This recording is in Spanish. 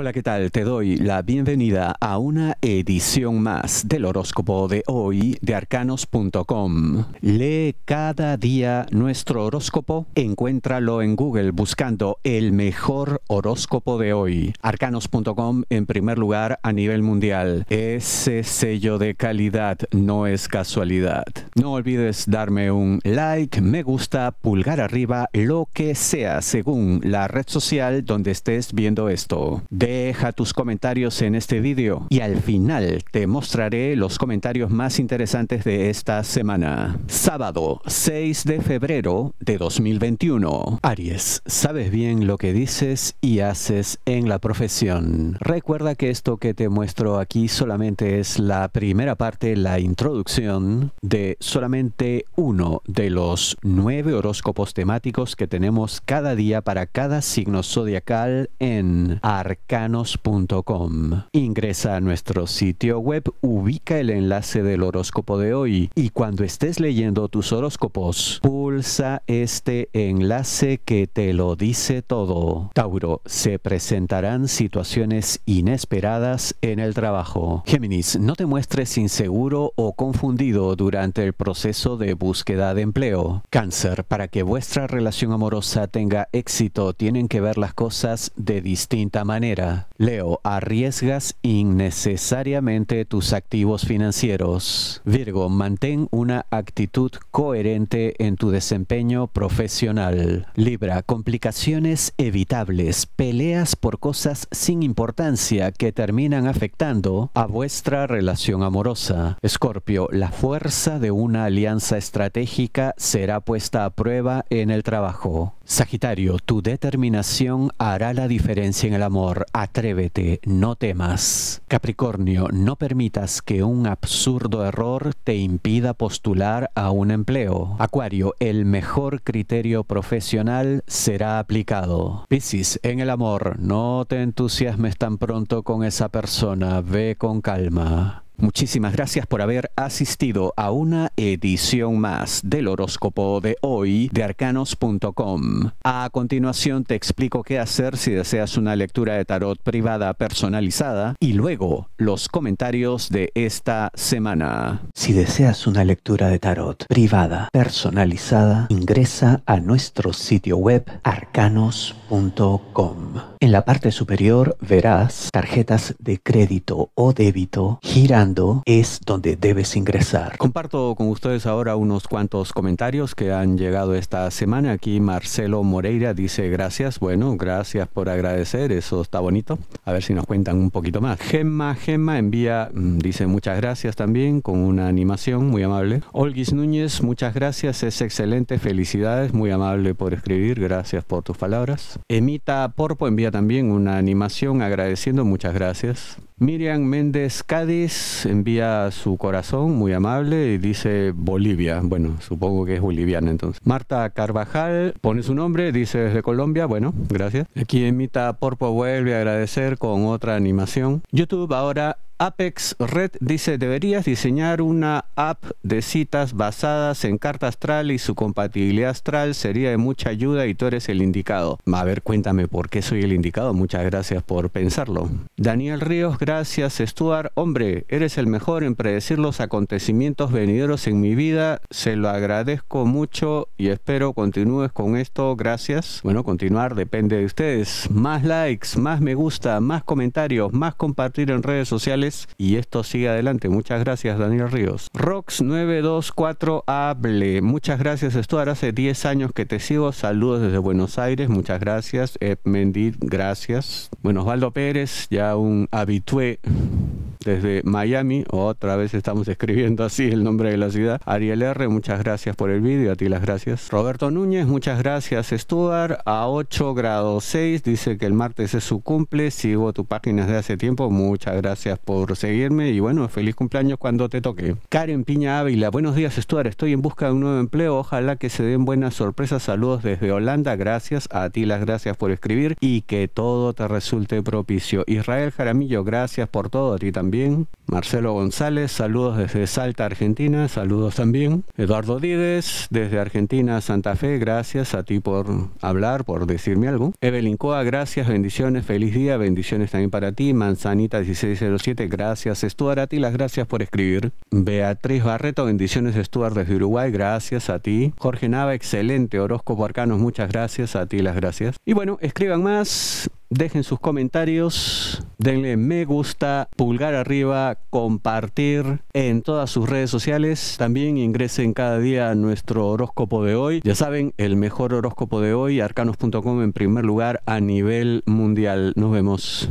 Hola, ¿qué tal? Te doy la bienvenida a una edición más del horóscopo de hoy de arcanos.com. Lee cada día nuestro horóscopo, encuéntralo en Google buscando el mejor horóscopo de hoy. Arcanos.com en primer lugar a nivel mundial. Ese sello de calidad no es casualidad. No olvides darme un like, me gusta, pulgar arriba, lo que sea según la red social donde estés viendo esto. Deja tus comentarios en este vídeo y al final te mostraré los comentarios más interesantes de esta semana. Sábado 6 de febrero de 2021. Aries, sabes bien lo que dices y haces en la profesión. Recuerda que esto que te muestro aquí solamente es la primera parte, la introducción de solamente uno de los nueve horóscopos temáticos que tenemos cada día para cada signo zodiacal en Arcana Ingresa a nuestro sitio web, ubica el enlace del horóscopo de hoy y cuando estés leyendo tus horóscopos, pulsa este enlace que te lo dice todo. Tauro, se presentarán situaciones inesperadas en el trabajo. Géminis, no te muestres inseguro o confundido durante el proceso de búsqueda de empleo. Cáncer, para que vuestra relación amorosa tenga éxito, tienen que ver las cosas de distinta manera. Leo, arriesgas innecesariamente tus activos financieros. Virgo, mantén una actitud coherente en tu desempeño profesional. Libra, complicaciones evitables, peleas por cosas sin importancia que terminan afectando a vuestra relación amorosa. Escorpio, la fuerza de una alianza estratégica será puesta a prueba en el trabajo. Sagitario, tu determinación hará la diferencia en el amor. Atrévete, no temas. Capricornio, no permitas que un absurdo error te impida postular a un empleo. Acuario, el mejor criterio profesional será aplicado. Piscis, en el amor, no te entusiasmes tan pronto con esa persona, ve con calma. Muchísimas gracias por haber asistido a una edición más del horóscopo de hoy de arcanos.com. A continuación te explico qué hacer si deseas una lectura de tarot privada personalizada y luego los comentarios de esta semana. Si deseas una lectura de tarot privada personalizada, ingresa a nuestro sitio web arcanos.com. En la parte superior verás tarjetas de crédito o débito girando es donde debes ingresar. Comparto con ustedes ahora unos cuantos comentarios que han llegado esta semana. Aquí Marcelo Moreira dice gracias. Bueno, gracias por agradecer. Eso está bonito. A ver si nos cuentan un poquito más. Gemma, Gemma envía, mm, dice muchas gracias también con una animación muy amable. Olguis Núñez, muchas gracias. Es excelente. Felicidades. Muy amable por escribir. Gracias por tus palabras. Emita Porpo envía también una animación agradeciendo. Muchas gracias. Miriam Méndez Cádiz envía su corazón, muy amable, y dice Bolivia. Bueno, supongo que es boliviana entonces. Marta Carvajal pone su nombre, dice desde Colombia. Bueno, gracias. Aquí Emita Porpo vuelve a agradecer con otra animación. YouTube ahora Apex Red dice, deberías diseñar una app de citas basadas en carta astral y su compatibilidad astral sería de mucha ayuda y tú eres el indicado. A ver, cuéntame por qué soy el indicado. Muchas gracias por pensarlo. Daniel Ríos, gracias Stuart. Hombre, eres el mejor en predecir los acontecimientos venideros en mi vida. Se lo agradezco mucho y espero continúes con esto. Gracias. Bueno, continuar depende de ustedes. Más likes, más me gusta, más comentarios, más compartir en redes sociales y esto sigue adelante. Muchas gracias, Daniel Ríos. Rox 924 Hable. Muchas gracias, Stuart. Hace 10 años que te sigo. Saludos desde Buenos Aires. Muchas gracias. Ed gracias. Bueno, Osvaldo Pérez, ya un habitué desde Miami. Otra vez estamos escribiendo así el nombre de la ciudad. Ariel R, muchas gracias por el vídeo. A ti las gracias. Roberto Núñez, muchas gracias. Stuart, a 8 grados 6, dice que el martes es su cumple. Sigo tu página desde hace tiempo. Muchas gracias por seguirme y bueno, feliz cumpleaños cuando te toque. Karen Piña Ávila, buenos días Stuart. Estoy en busca de un nuevo empleo. Ojalá que se den buenas sorpresas. Saludos desde Holanda. Gracias. A ti las gracias por escribir y que todo te resulte propicio. Israel Jaramillo, gracias por todo. A ti también. Marcelo González, saludos desde Salta, Argentina, saludos también. Eduardo Díez, desde Argentina, Santa Fe, gracias a ti por hablar, por decirme algo. Evelyn Coa, gracias, bendiciones, feliz día, bendiciones también para ti. Manzanita 1607, gracias. Stuart, a ti las gracias por escribir. Beatriz Barreto, bendiciones, Stuart, desde Uruguay, gracias a ti. Jorge Nava, excelente, Orozco Barcanos, muchas gracias, a ti las gracias. Y bueno, escriban más dejen sus comentarios, denle me gusta, pulgar arriba, compartir en todas sus redes sociales. También ingresen cada día a nuestro horóscopo de hoy. Ya saben, el mejor horóscopo de hoy, arcanos.com en primer lugar a nivel mundial. Nos vemos.